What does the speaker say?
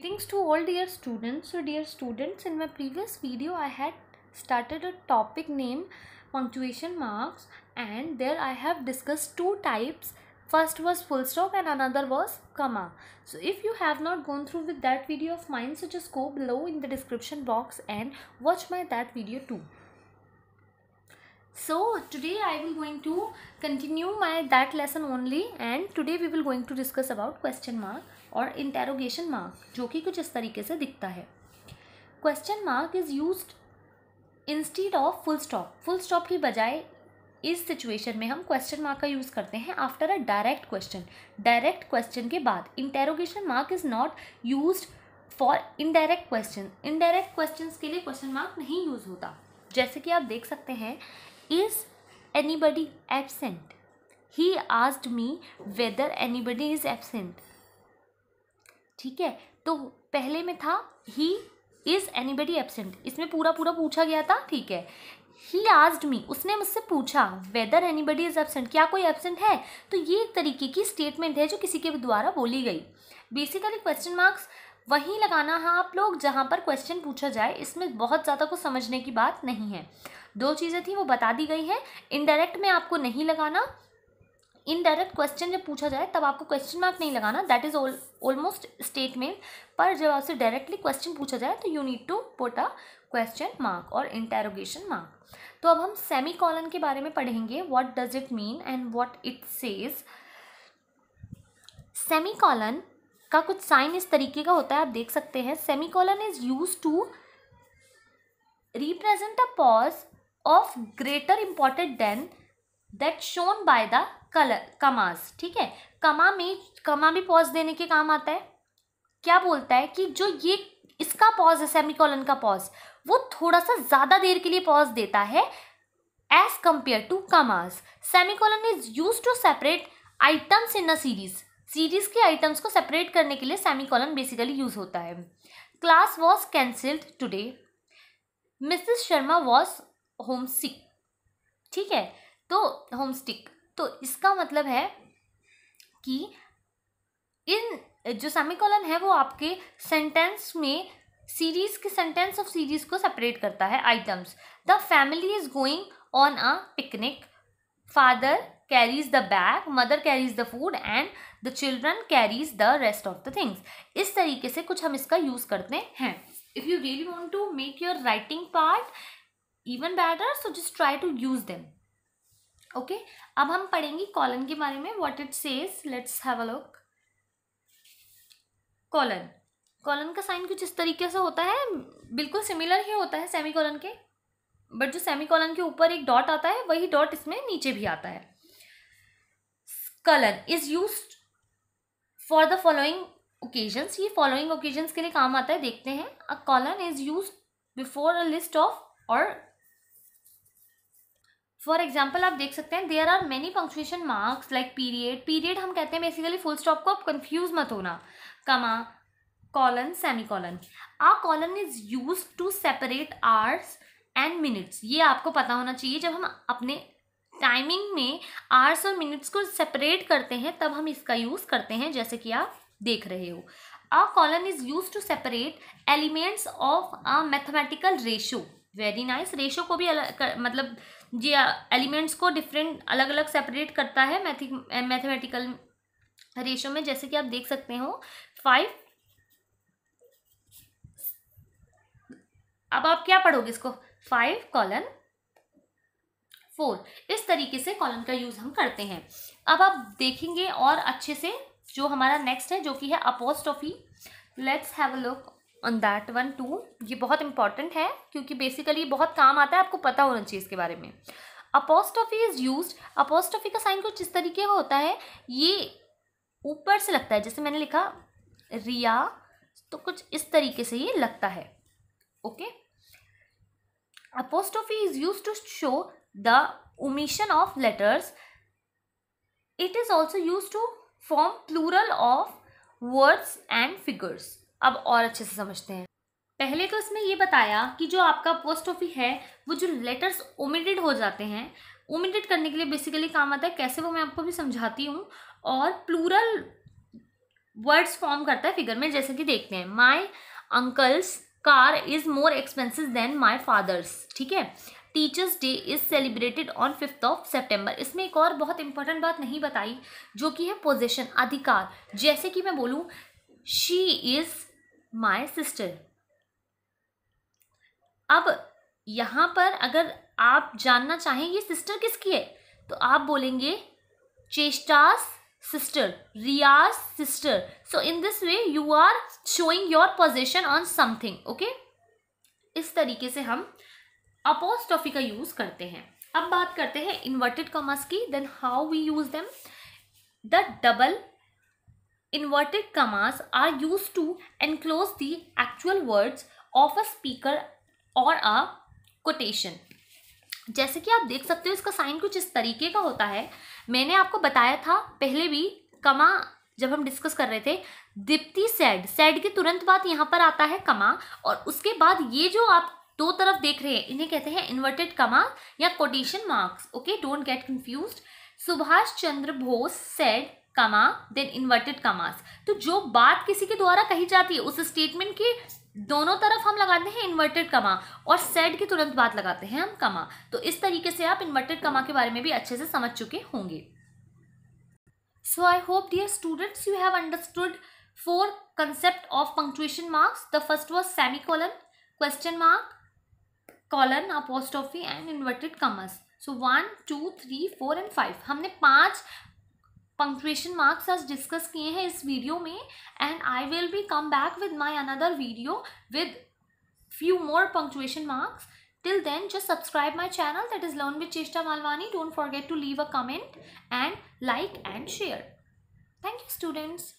Greetings to all dear students. So dear students, in my previous video I had started a topic named punctuation marks and there I have discussed two types. First was full stop and another was comma. So if you have not gone through with that video of mine, so just go below in the description box and watch my that video too. so today i will going to continue my that lesson only and today we will going to discuss about question mark और interrogation mark जो कि कुछ इस तरीके से दिखता है question mark is use instead of full stop full stop ki बजाय इस सिचुएशन में हम क्वेश्चन मार्क का यूज़ करते हैं after a direct question direct question के बाद interrogation mark is not use for indirect question indirect question के लिए क्वेश्चन मार्क नहीं यूज़ होता जैसे कि आप देख सकते हैं इज एनीबडी absent? ही asked me whether anybody is absent ठीक है तो पहले में था ही इज़ एनीबडी एबसेंट इसमें पूरा पूरा पूछा गया था ठीक है ही आस्ड मी उसने मुझसे पूछा वेदर एनीबडी इज़ एबसेंट क्या कोई एबसेंट है तो ये एक तरीके की स्टेटमेंट है जो किसी के द्वारा बोली गई बेसिकली क्वेश्चन मार्क्स वहीं लगाना है हाँ, आप लोग जहाँ पर क्वेश्चन पूछा जाए इसमें बहुत ज़्यादा कुछ समझने की बात नहीं है दो चीज़ें थी वो बता दी गई हैं इनडायरेक्ट में आपको नहीं लगाना इनडायरेक्ट क्वेश्चन जब पूछा जाए तब आपको क्वेश्चन मार्क नहीं लगाना that is all almost statement पर जब आपसे डायरेक्टली क्वेश्चन पूछा जाए तो you need to put a question mark और इंटेरोगेशन मार्क तो अब हम सेमी कॉलन के बारे में पढ़ेंगे what does it mean and what it says semicolon का कुछ साइन इस तरीके का होता है आप देख सकते हैं semicolon is use to represent a pause of greater important then that shown by the colon commas ठीक है कमा में कमा में पॉज देने के काम आता है क्या बोलता है कि जो ये इसका पॉज है सेमिकॉलन का पॉज वो थोड़ा सा ज़्यादा देर के लिए पॉज देता है as compare to commas colon is use to separate items in a series series के आइटम्स को सेपरेट करने के लिए सेमी कॉलन बेसिकली यूज होता है class was cancelled today Mrs Sharma was home sick ठीक है तो होम स्टिक तो इसका मतलब है कि इन जो सेमी कॉलन है वो आपके सेंटेंस में सीरीज के सेंटेंस ऑफ सीरीज को सेपरेट करता है items the family is going on a picnic father carries the bag mother carries the food and the children carries the rest of the things इस तरीके से कुछ हम इसका यूज़ करते हैं if you really want to make your writing part even better so just try to use them okay अब हम पढ़ेंगे कॉलन के बारे में what it says let's have a look colon colon का साइन कुछ इस तरीके से होता है बिल्कुल सिमिलर ही होता है सेमी कॉलन के बट जो सेमी कॉलन के ऊपर एक डॉट आता है वही डॉट इसमें नीचे भी आता है colon is use for the following occasions ये फॉलोइंग ओकेजन्स के लिए काम आता है देखते हैं a colon is use before a list of और फॉर एग्जाम्पल आप देख सकते हैं there are many punctuation marks like period period हम कहते हैं बेसिकली फुल स्टॉप को आप कन्फ्यूज मत होना comma colon semicolon a colon is use to separate hours and minutes ये आपको पता होना चाहिए जब हम अपने टाइमिंग में आवर्स और मिनट्स को सेपरेट करते हैं तब हम इसका यूज़ करते हैं जैसे कि आप देख रहे हो a colon is use to separate elements of a mathematical ratio very nice ratio को भी अलग कर, मतलब जी एलिमेंट्स को डिफरेंट अलग अलग सेपरेट करता है मैथमेटिकल रेशो में जैसे कि आप देख सकते हो फाइव अब आप क्या पढ़ोगे इसको फाइव कॉलन फोर इस तरीके से कॉलन का यूज़ हम करते हैं अब आप देखेंगे और अच्छे से जो हमारा नेक्स्ट है जो कि है apostrophe let's have a look on that one too ये बहुत इंपॉर्टेंट है क्योंकि बेसिकली बहुत काम आता है आपको पता होना चाहिए इसके बारे में अपोस्टोफी इज़ यूज अपोस्टोफी का साइन कुछ इस तरीके का होता है ये ऊपर से लगता है जैसे मैंने लिखा रिया तो कुछ इस तरीके से ये लगता है okay apostrophe is use to show the omission of letters. It is also used to form plural of words and figures. अब और अच्छे से समझते हैं पहले तो इसमें ये बताया कि जो आपका पोस्ट ऑफिस है वो जो लेटर्स ओमिटेड हो जाते हैं ओमिटेड करने के लिए बेसिकली काम आता है कैसे वो मैं आपको भी समझाती हूँ और प्लूरल वर्ड्स फॉर्म करता है फिगर में जैसे कि देखते हैं my uncle's car is more expensive than my father's ठीक है teachers' day is celebrated on fifth of September इसमें एक और बहुत इंपॉर्टेंट बात नहीं बताई जो कि है पोजिशन अधिकार जैसे कि मैं बोलूँ शी इज़ माई सिस्टर अब यहाँ पर अगर आप जानना चाहें ये सिस्टर किसकी है तो आप बोलेंगे चेष्टास sister Riyaz sister so in this way you are showing your position on something okay इस तरीके से हम अपोस्टॉफी का यूज़ करते हैं अब बात करते हैं इन्वर्टेड कॉमर्स की then how we use them the double inverted commas are use to enclose the actual words of a speaker और अ कोटेशन जैसे कि आप देख सकते हो इसका साइन कुछ इस तरीके का होता है मैंने आपको बताया था पहले भी कमा जब हम डिस्कस कर रहे थे दीप्ति सैड सैड के तुरंत बाद यहाँ पर आता है कमा और उसके बाद ये जो आप दो तरफ देख रहे हैं इन्हें कहते हैं इन्वर्टेड कमा या quotation marks okay don't get confuse Subhash Chandra Bose said comma then inverted commas तो जो बात किसी के द्वारा कही जाती है उस स्टेटमेंट के दोनों तरफ हम लगाते हैं इन्वर्टेड कमा और सेड की तुरंत बात लगाते हैं हम कमा तो इस तरीके से आप इन्वर्टेड कमा के बारे में भी अच्छे से समझ चुके होंगे so I hope dear students you have understood four concept of punctuation marks the first was semi semicolon question mark colon apostrophe and inverted commas so one two three four and five हमने पांच punctuation marks आज discuss किए हैं इस video में and I will be come back with my another video with few more punctuation marks till then just subscribe my channel that is learn with Cheshta Malvani don't forget to leave a comment and like and share thank you students